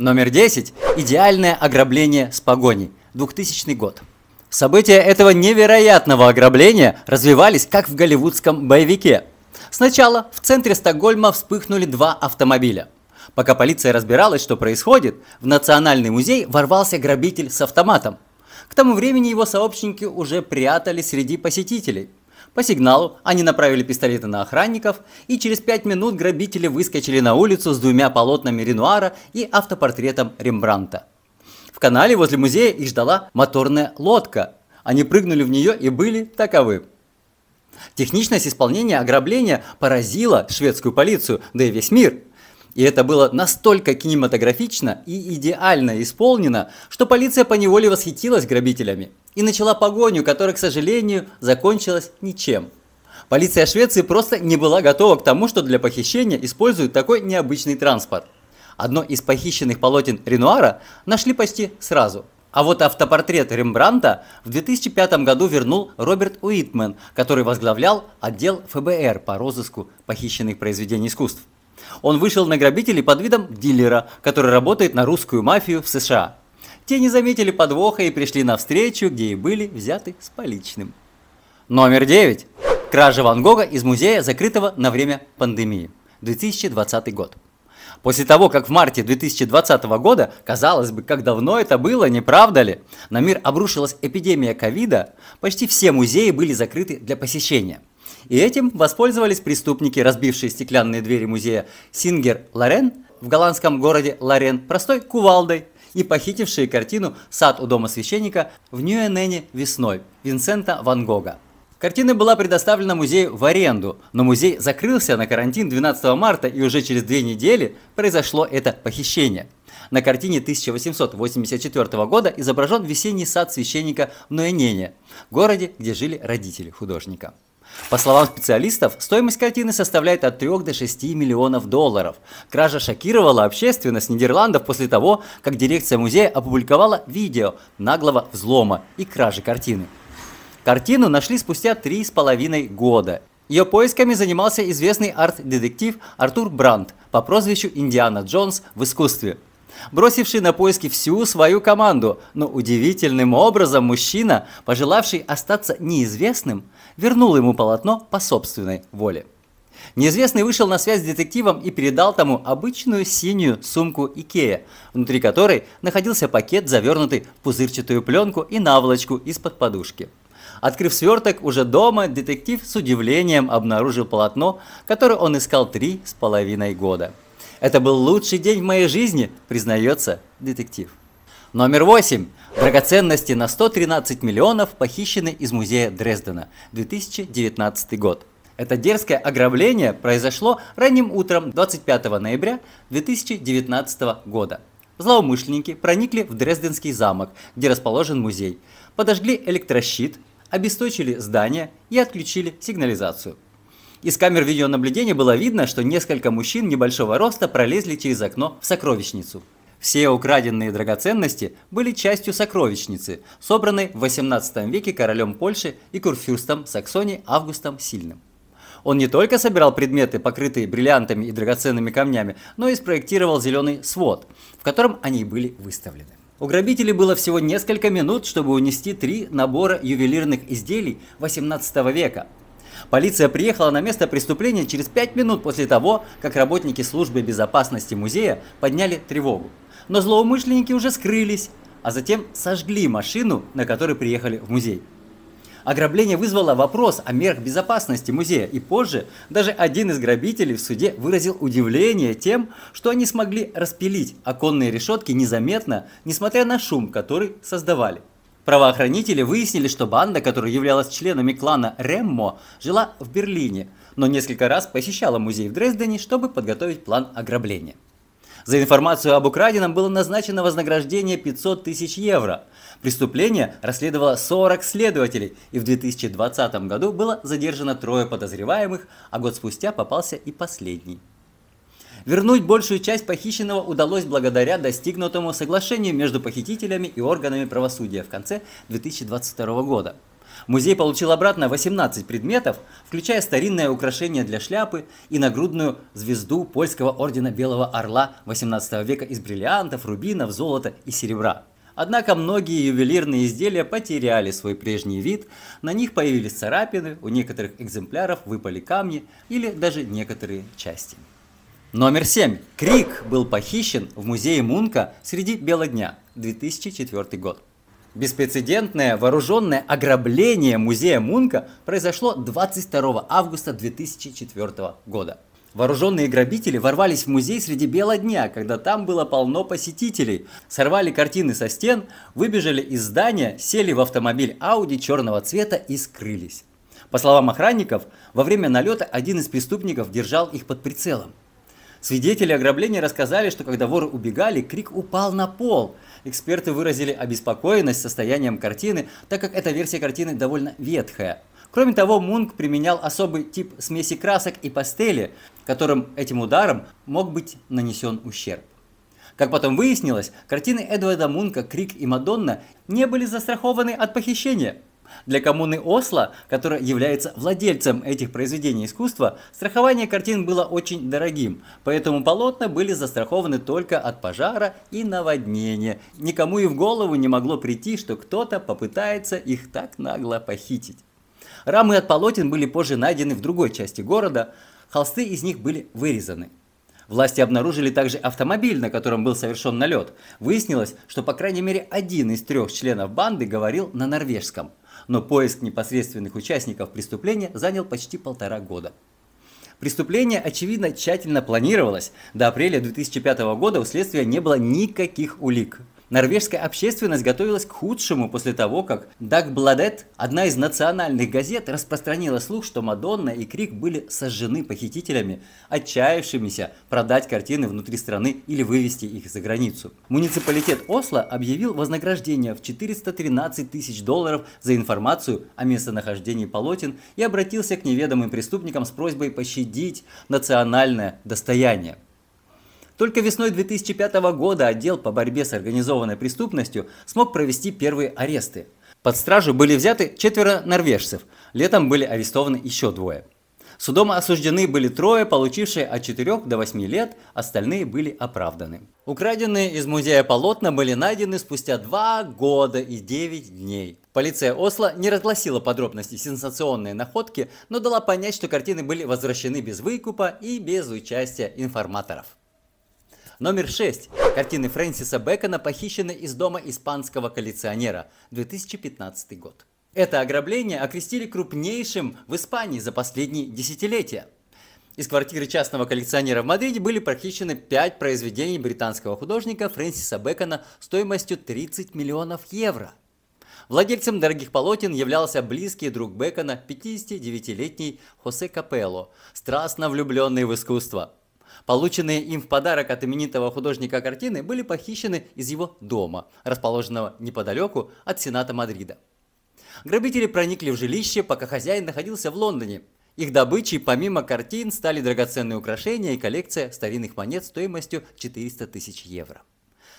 Номер 10. Идеальное ограбление с погоней. 2000 год. События этого невероятного ограбления развивались как в голливудском боевике. Сначала в центре Стокгольма вспыхнули два автомобиля. Пока полиция разбиралась, что происходит, в Национальный музей ворвался грабитель с автоматом. К тому времени его сообщники уже прятались среди посетителей – по сигналу они направили пистолеты на охранников, и через пять минут грабители выскочили на улицу с двумя полотнами Ренуара и автопортретом Рембранта. В канале возле музея их ждала моторная лодка. Они прыгнули в нее и были таковы. Техничность исполнения ограбления поразила шведскую полицию, да и весь мир. И это было настолько кинематографично и идеально исполнено, что полиция поневоле восхитилась грабителями – и начала погоню, которая, к сожалению, закончилась ничем. Полиция Швеции просто не была готова к тому, что для похищения используют такой необычный транспорт. Одно из похищенных полотен Ренуара нашли почти сразу. А вот автопортрет Рембранта в 2005 году вернул Роберт Уитмен, который возглавлял отдел ФБР по розыску похищенных произведений искусств. Он вышел на грабителей под видом дилера, который работает на русскую мафию в США. Те не заметили подвоха и пришли навстречу, где и были взяты с поличным. Номер 9. Кража Ван Гога из музея, закрытого на время пандемии. 2020 год. После того, как в марте 2020 года, казалось бы, как давно это было, не правда ли? На мир обрушилась эпидемия ковида, почти все музеи были закрыты для посещения. И этим воспользовались преступники, разбившие стеклянные двери музея Сингер Лорен в голландском городе Лорен простой кувалдой – и похитившие картину «Сад у дома священника» в нью весной Винсента Ван Гога. Картина была предоставлена музею в аренду, но музей закрылся на карантин 12 марта и уже через две недели произошло это похищение. На картине 1884 года изображен весенний сад священника в Нуэнене, городе, где жили родители художника. По словам специалистов, стоимость картины составляет от 3 до 6 миллионов долларов. Кража шокировала общественность Нидерландов после того, как дирекция музея опубликовала видео наглого взлома и кражи картины. Картину нашли спустя три с половиной года. Ее поисками занимался известный арт-детектив Артур Брандт по прозвищу «Индиана Джонс в искусстве» бросивший на поиски всю свою команду, но удивительным образом мужчина, пожелавший остаться неизвестным, вернул ему полотно по собственной воле. Неизвестный вышел на связь с детективом и передал тому обычную синюю сумку Икея, внутри которой находился пакет, завернутый в пузырчатую пленку и наволочку из-под подушки. Открыв сверток уже дома, детектив с удивлением обнаружил полотно, которое он искал три с половиной года. Это был лучший день в моей жизни, признается детектив. Номер восемь. Драгоценности на 113 миллионов похищены из музея Дрездена. 2019 год. Это дерзкое ограбление произошло ранним утром 25 ноября 2019 года. Злоумышленники проникли в Дрезденский замок, где расположен музей, подожгли электрощит, обесточили здание и отключили сигнализацию. Из камер видеонаблюдения было видно, что несколько мужчин небольшого роста пролезли через окно в сокровищницу. Все украденные драгоценности были частью сокровищницы, собранной в 18 веке королем Польши и курфюрстом Саксонии Августом Сильным. Он не только собирал предметы, покрытые бриллиантами и драгоценными камнями, но и спроектировал зеленый свод, в котором они были выставлены. У грабителей было всего несколько минут, чтобы унести три набора ювелирных изделий 18 века, Полиция приехала на место преступления через 5 минут после того, как работники службы безопасности музея подняли тревогу. Но злоумышленники уже скрылись, а затем сожгли машину, на которой приехали в музей. Ограбление вызвало вопрос о мерах безопасности музея, и позже даже один из грабителей в суде выразил удивление тем, что они смогли распилить оконные решетки незаметно, несмотря на шум, который создавали. Правоохранители выяснили, что банда, которая являлась членами клана Реммо, жила в Берлине, но несколько раз посещала музей в Дрездене, чтобы подготовить план ограбления. За информацию об украденном было назначено вознаграждение 500 тысяч евро. Преступление расследовало 40 следователей, и в 2020 году было задержано трое подозреваемых, а год спустя попался и последний. Вернуть большую часть похищенного удалось благодаря достигнутому соглашению между похитителями и органами правосудия в конце 2022 года. Музей получил обратно 18 предметов, включая старинное украшение для шляпы и нагрудную звезду польского ордена Белого Орла 18 века из бриллиантов, рубинов, золота и серебра. Однако многие ювелирные изделия потеряли свой прежний вид, на них появились царапины, у некоторых экземпляров выпали камни или даже некоторые части. Номер 7. Крик был похищен в музее Мунка среди бела дня, 2004 год. Беспрецедентное вооруженное ограбление музея Мунка произошло 22 августа 2004 года. Вооруженные грабители ворвались в музей среди бела дня, когда там было полно посетителей, сорвали картины со стен, выбежали из здания, сели в автомобиль Audi черного цвета и скрылись. По словам охранников, во время налета один из преступников держал их под прицелом. Свидетели ограбления рассказали, что когда воры убегали, крик упал на пол. Эксперты выразили обеспокоенность состоянием картины, так как эта версия картины довольно ветхая. Кроме того, Мунк применял особый тип смеси красок и пастели, которым этим ударом мог быть нанесен ущерб. Как потом выяснилось, картины Эдварда Мунка «Крик» и «Мадонна» не были застрахованы от похищения – для коммуны Осло, которая является владельцем этих произведений искусства, страхование картин было очень дорогим, поэтому полотна были застрахованы только от пожара и наводнения. Никому и в голову не могло прийти, что кто-то попытается их так нагло похитить. Рамы от полотен были позже найдены в другой части города, холсты из них были вырезаны. Власти обнаружили также автомобиль, на котором был совершен налет. Выяснилось, что по крайней мере один из трех членов банды говорил на норвежском – но поиск непосредственных участников преступления занял почти полтора года. Преступление, очевидно, тщательно планировалось. До апреля 2005 года у следствия не было никаких улик. Норвежская общественность готовилась к худшему после того, как Даг Бладет, одна из национальных газет, распространила слух, что Мадонна и Крик были сожжены похитителями, отчаявшимися продать картины внутри страны или вывести их за границу. Муниципалитет Осло объявил вознаграждение в 413 тысяч долларов за информацию о местонахождении полотен и обратился к неведомым преступникам с просьбой пощадить национальное достояние. Только весной 2005 года отдел по борьбе с организованной преступностью смог провести первые аресты. Под стражу были взяты четверо норвежцев, летом были арестованы еще двое. Судом осуждены были трое, получившие от 4 до 8 лет, остальные были оправданы. Украденные из музея полотна были найдены спустя 2 года и 9 дней. Полиция Осло не разгласила подробности сенсационной находки, но дала понять, что картины были возвращены без выкупа и без участия информаторов. Номер 6. Картины Фрэнсиса Бэкона похищены из дома испанского коллекционера. 2015 год. Это ограбление окрестили крупнейшим в Испании за последние десятилетия. Из квартиры частного коллекционера в Мадриде были похищены 5 произведений британского художника Фрэнсиса Бекона стоимостью 30 миллионов евро. Владельцем дорогих полотен являлся близкий друг Бекона, 59-летний Хосе Капелло, страстно влюбленный в искусство. Полученные им в подарок от именитого художника картины были похищены из его дома, расположенного неподалеку от Сената Мадрида. Грабители проникли в жилище, пока хозяин находился в Лондоне. Их добычей, помимо картин, стали драгоценные украшения и коллекция старинных монет стоимостью 400 тысяч евро.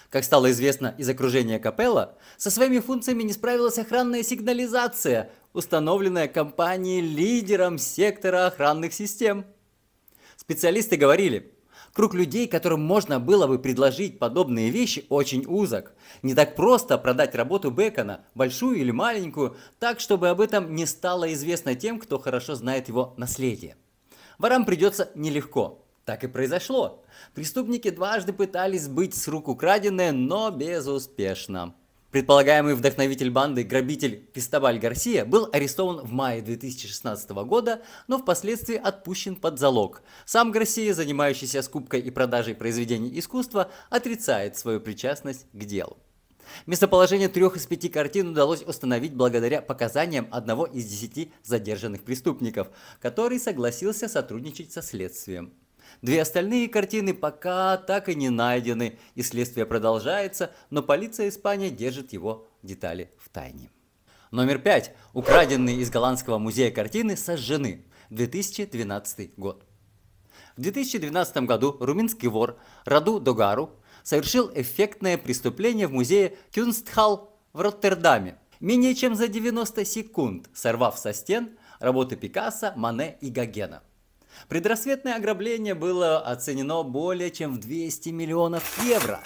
Как стало известно из окружения капелла, со своими функциями не справилась охранная сигнализация, установленная компанией-лидером сектора охранных систем. Специалисты говорили, Круг людей, которым можно было бы предложить подобные вещи, очень узок. Не так просто продать работу Бекона, большую или маленькую, так, чтобы об этом не стало известно тем, кто хорошо знает его наследие. Ворам придется нелегко. Так и произошло. Преступники дважды пытались быть с рук украденное, но безуспешно. Предполагаемый вдохновитель банды, грабитель Кристобаль Гарсия, был арестован в мае 2016 года, но впоследствии отпущен под залог. Сам Гарсия, занимающийся скупкой и продажей произведений искусства, отрицает свою причастность к делу. Местоположение трех из пяти картин удалось установить благодаря показаниям одного из десяти задержанных преступников, который согласился сотрудничать со следствием. Две остальные картины пока так и не найдены, и следствие продолжается, но полиция Испании держит его детали в тайне. Номер пять. Украденные из Голландского музея картины сожжены. 2012 год. В 2012 году румынский вор Раду Догару совершил эффектное преступление в музее Кюнстхал в Роттердаме. Менее чем за 90 секунд сорвав со стен работы Пикассо, Мане и Гогена – Предрассветное ограбление было оценено более чем в 200 миллионов евро.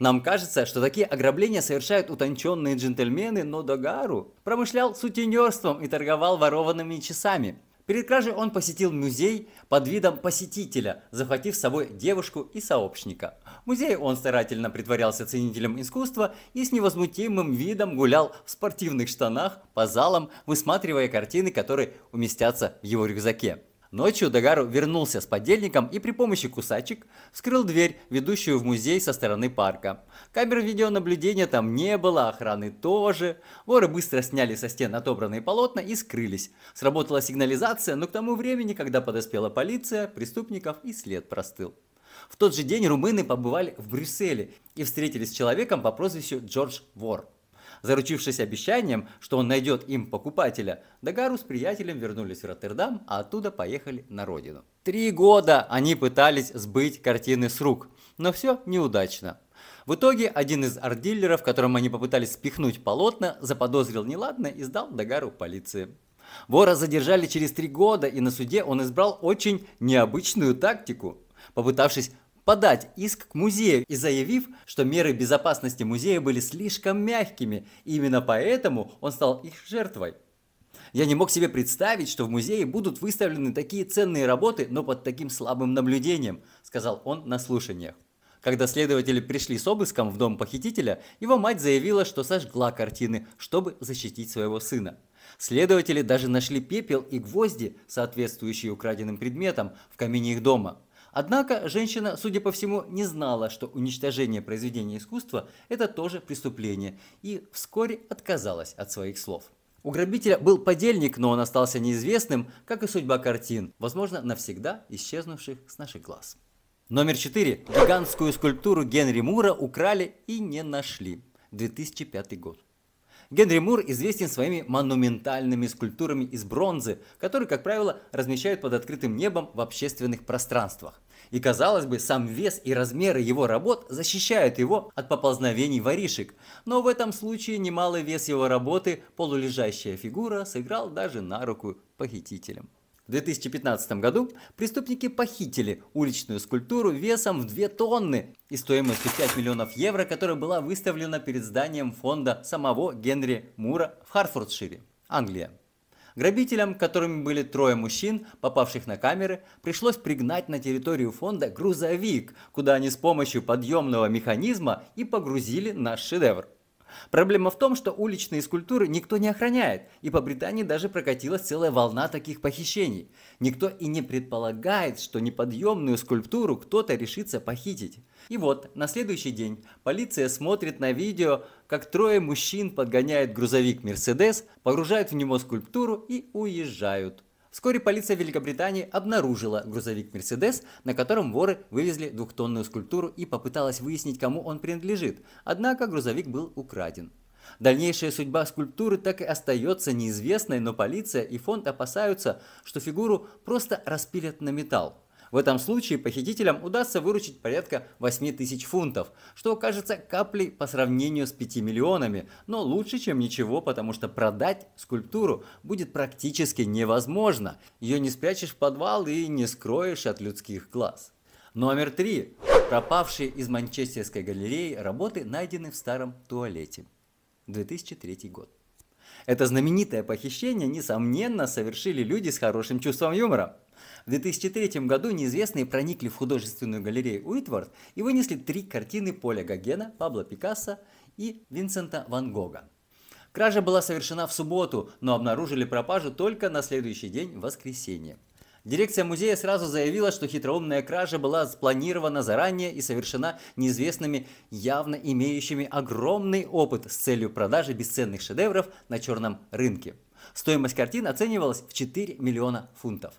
Нам кажется, что такие ограбления совершают утонченные джентльмены, но Дагару промышлял сутенерством и торговал ворованными часами. Перед кражей он посетил музей под видом посетителя, захватив с собой девушку и сообщника. В музее он старательно притворялся ценителем искусства и с невозмутимым видом гулял в спортивных штанах по залам, высматривая картины, которые уместятся в его рюкзаке. Ночью Дагару вернулся с подельником и при помощи кусачек вскрыл дверь, ведущую в музей со стороны парка. Камер видеонаблюдения там не было, охраны тоже. Воры быстро сняли со стен отобранные полотна и скрылись. Сработала сигнализация, но к тому времени, когда подоспела полиция, преступников и след простыл. В тот же день румыны побывали в Брюсселе и встретились с человеком по прозвищу Джордж Вор – Заручившись обещанием, что он найдет им покупателя, Дагару с приятелем вернулись в Роттердам, а оттуда поехали на родину. Три года они пытались сбыть картины с рук, но все неудачно. В итоге один из арт-дилеров, которым они попытались спихнуть полотна, заподозрил неладное и сдал Дагару полиции. Вора задержали через три года, и на суде он избрал очень необычную тактику. Попытавшись подать иск к музею и заявив, что меры безопасности музея были слишком мягкими, и именно поэтому он стал их жертвой. Я не мог себе представить, что в музее будут выставлены такие ценные работы, но под таким слабым наблюдением, сказал он на слушаниях. Когда следователи пришли с обыском в дом похитителя, его мать заявила, что сожгла картины, чтобы защитить своего сына. Следователи даже нашли пепел и гвозди, соответствующие украденным предметам, в камине их дома – Однако женщина, судя по всему, не знала, что уничтожение произведения искусства – это тоже преступление, и вскоре отказалась от своих слов. У грабителя был подельник, но он остался неизвестным, как и судьба картин, возможно, навсегда исчезнувших с наших глаз. Номер 4. Гигантскую скульптуру Генри Мура украли и не нашли. 2005 год. Генри Мур известен своими монументальными скульптурами из бронзы, которые, как правило, размещают под открытым небом в общественных пространствах. И казалось бы, сам вес и размеры его работ защищают его от поползновений воришек. Но в этом случае немалый вес его работы, полулежащая фигура, сыграл даже на руку похитителям. В 2015 году преступники похитили уличную скульптуру весом в 2 тонны и стоимостью 5 миллионов евро, которая была выставлена перед зданием фонда самого Генри Мура в Харфордшире, Англия. Грабителям, которыми были трое мужчин, попавших на камеры, пришлось пригнать на территорию фонда грузовик, куда они с помощью подъемного механизма и погрузили наш шедевр. Проблема в том, что уличные скульптуры никто не охраняет, и по Британии даже прокатилась целая волна таких похищений. Никто и не предполагает, что неподъемную скульптуру кто-то решится похитить. И вот, на следующий день полиция смотрит на видео, как трое мужчин подгоняют грузовик Мерседес, погружают в него скульптуру и уезжают. Вскоре полиция Великобритании обнаружила грузовик «Мерседес», на котором воры вывезли двухтонную скульптуру и попыталась выяснить, кому он принадлежит. Однако грузовик был украден. Дальнейшая судьба скульптуры так и остается неизвестной, но полиция и фонд опасаются, что фигуру просто распилят на металл. В этом случае похитителям удастся выручить порядка 8 тысяч фунтов, что окажется каплей по сравнению с 5 миллионами, но лучше, чем ничего, потому что продать скульптуру будет практически невозможно. Ее не спрячешь в подвал и не скроешь от людских глаз. Номер три. Пропавшие из Манчестерской галереи работы найдены в старом туалете. 2003 год. Это знаменитое похищение, несомненно, совершили люди с хорошим чувством юмора. В 2003 году неизвестные проникли в художественную галерею Уитворд и вынесли три картины Поля Гогена, Пабло Пикассо и Винсента Ван Гога. Кража была совершена в субботу, но обнаружили пропажу только на следующий день, воскресенье. Дирекция музея сразу заявила, что хитроумная кража была спланирована заранее и совершена неизвестными, явно имеющими огромный опыт с целью продажи бесценных шедевров на черном рынке. Стоимость картин оценивалась в 4 миллиона фунтов.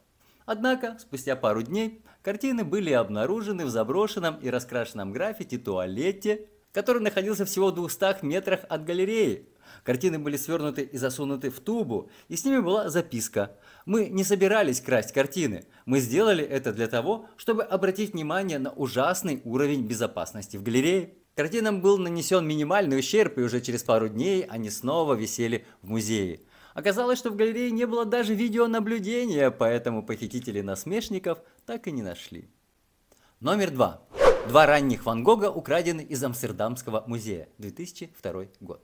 Однако, спустя пару дней, картины были обнаружены в заброшенном и раскрашенном граффити туалете, который находился всего в 200 метрах от галереи. Картины были свернуты и засунуты в тубу, и с ними была записка. Мы не собирались красть картины. Мы сделали это для того, чтобы обратить внимание на ужасный уровень безопасности в галерее. Картинам был нанесен минимальный ущерб, и уже через пару дней они снова висели в музее. Оказалось, что в галерее не было даже видеонаблюдения, поэтому похитители насмешников так и не нашли. Номер два. Два ранних Ван Гога украдены из Амстердамского музея, 2002 год.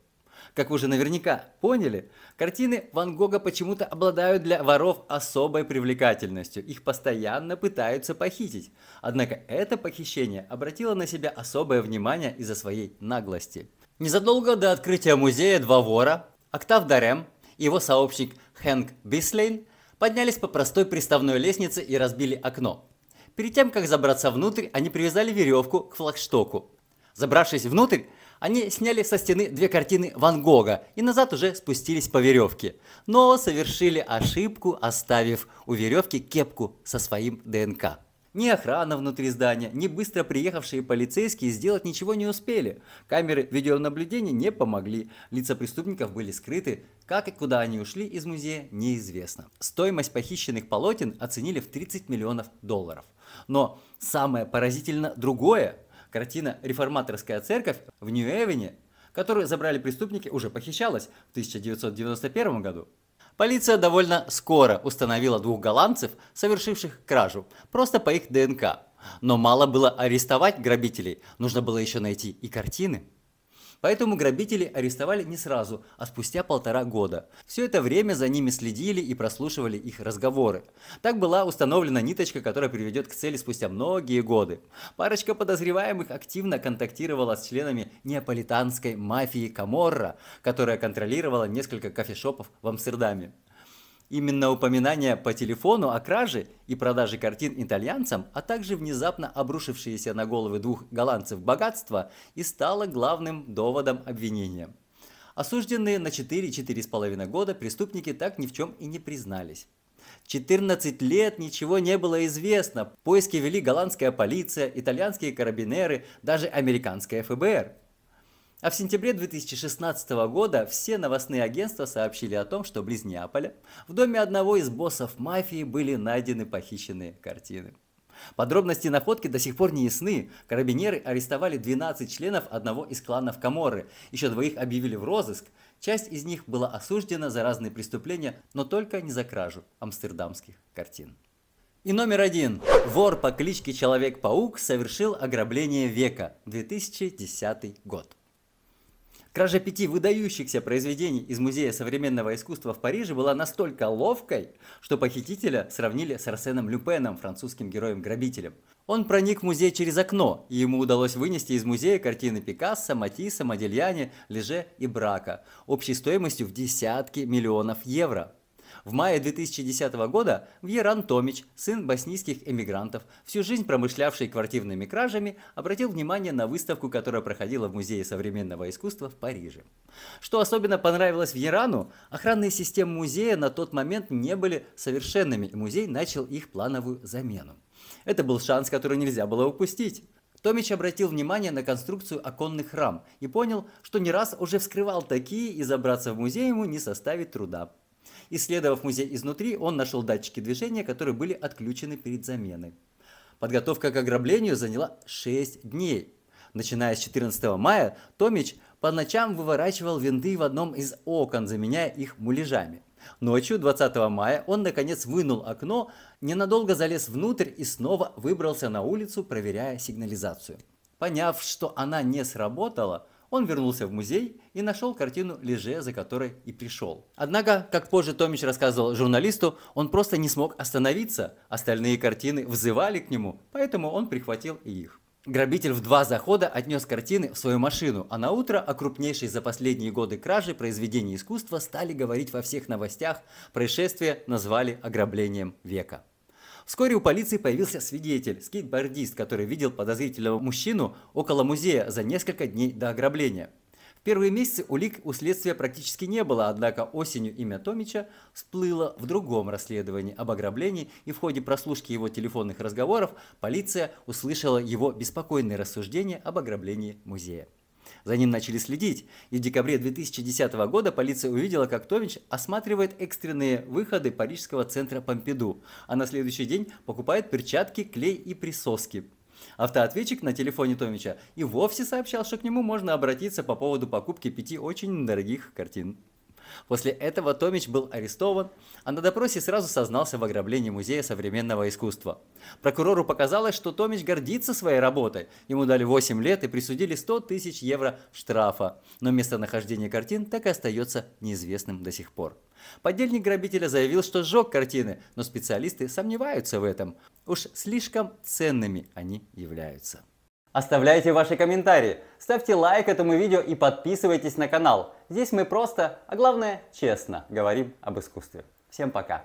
Как вы уже наверняка поняли, картины Ван Гога почему-то обладают для воров особой привлекательностью. Их постоянно пытаются похитить. Однако это похищение обратило на себя особое внимание из-за своей наглости. Незадолго до открытия музея два вора, Октав Дарем его сообщник Хэнк Бислейн поднялись по простой приставной лестнице и разбили окно. Перед тем, как забраться внутрь, они привязали веревку к флагштоку. Забравшись внутрь, они сняли со стены две картины Ван Гога и назад уже спустились по веревке, но совершили ошибку, оставив у веревки кепку со своим ДНК. Ни охрана внутри здания, ни быстро приехавшие полицейские сделать ничего не успели. Камеры видеонаблюдения не помогли, лица преступников были скрыты, как и куда они ушли из музея неизвестно. Стоимость похищенных полотен оценили в 30 миллионов долларов. Но самое поразительно другое. Картина «Реформаторская церковь» в Нью-Эвене, которую забрали преступники, уже похищалась в 1991 году. Полиция довольно скоро установила двух голландцев, совершивших кражу, просто по их ДНК. Но мало было арестовать грабителей, нужно было еще найти и картины. Поэтому грабители арестовали не сразу, а спустя полтора года. Все это время за ними следили и прослушивали их разговоры. Так была установлена ниточка, которая приведет к цели спустя многие годы. Парочка подозреваемых активно контактировала с членами неаполитанской мафии Каморра, которая контролировала несколько кофешопов в Амстердаме. Именно упоминание по телефону о краже и продаже картин итальянцам, а также внезапно обрушившиеся на головы двух голландцев богатства и стало главным доводом обвинения. Осужденные на 4-4,5 года преступники так ни в чем и не признались. 14 лет ничего не было известно. Поиски вели голландская полиция, итальянские карабинеры, даже американская ФБР. А в сентябре 2016 года все новостные агентства сообщили о том, что близ Неаполя в доме одного из боссов мафии были найдены похищенные картины. Подробности находки до сих пор не ясны. Карабинеры арестовали 12 членов одного из кланов Каморы. Еще двоих объявили в розыск. Часть из них была осуждена за разные преступления, но только не за кражу амстердамских картин. И номер один. Вор по кличке Человек-паук совершил ограбление века. 2010 год. Кража пяти выдающихся произведений из Музея современного искусства в Париже была настолько ловкой, что похитителя сравнили с Арсеном Люпеном, французским героем-грабителем. Он проник в музей через окно, и ему удалось вынести из музея картины Пикассо, Матисса, Модельяне, Леже и Брака общей стоимостью в десятки миллионов евро. В мае 2010 года Вьеран Томич, сын боснийских эмигрантов, всю жизнь промышлявший квартирными кражами, обратил внимание на выставку, которая проходила в Музее современного искусства в Париже. Что особенно понравилось Вьерану, охранные системы музея на тот момент не были совершенными, и музей начал их плановую замену. Это был шанс, который нельзя было упустить. Томич обратил внимание на конструкцию оконных рам и понял, что не раз уже вскрывал такие, и забраться в музей ему не составит труда. Исследовав музей изнутри, он нашел датчики движения, которые были отключены перед заменой. Подготовка к ограблению заняла 6 дней. Начиная с 14 мая, Томич по ночам выворачивал винты в одном из окон, заменяя их муляжами. Ночью 20 мая он наконец вынул окно, ненадолго залез внутрь и снова выбрался на улицу, проверяя сигнализацию. Поняв, что она не сработала, он вернулся в музей и нашел картину Леже, за которой и пришел. Однако, как позже Томич рассказывал журналисту, он просто не смог остановиться, остальные картины взывали к нему, поэтому он прихватил и их. Грабитель в два захода отнес картины в свою машину, а на утро о крупнейшей за последние годы кражи произведений искусства стали говорить во всех новостях, происшествие назвали ограблением века. Вскоре у полиции появился свидетель, скейтбордист, который видел подозрительного мужчину около музея за несколько дней до ограбления. В первые месяцы улик у следствия практически не было, однако осенью имя Томича всплыло в другом расследовании об ограблении, и в ходе прослушки его телефонных разговоров полиция услышала его беспокойные рассуждения об ограблении музея. За ним начали следить, и в декабре 2010 года полиция увидела, как Томич осматривает экстренные выходы парижского центра Помпиду, а на следующий день покупает перчатки, клей и присоски. Автоответчик на телефоне Томича и вовсе сообщал, что к нему можно обратиться по поводу покупки пяти очень дорогих картин. После этого Томич был арестован, а на допросе сразу сознался в ограблении Музея современного искусства. Прокурору показалось, что Томич гордится своей работой. Ему дали 8 лет и присудили 100 тысяч евро штрафа. Но местонахождение картин так и остается неизвестным до сих пор. Подельник грабителя заявил, что сжег картины, но специалисты сомневаются в этом. Уж слишком ценными они являются. Оставляйте ваши комментарии, ставьте лайк этому видео и подписывайтесь на канал. Здесь мы просто, а главное честно, говорим об искусстве. Всем пока!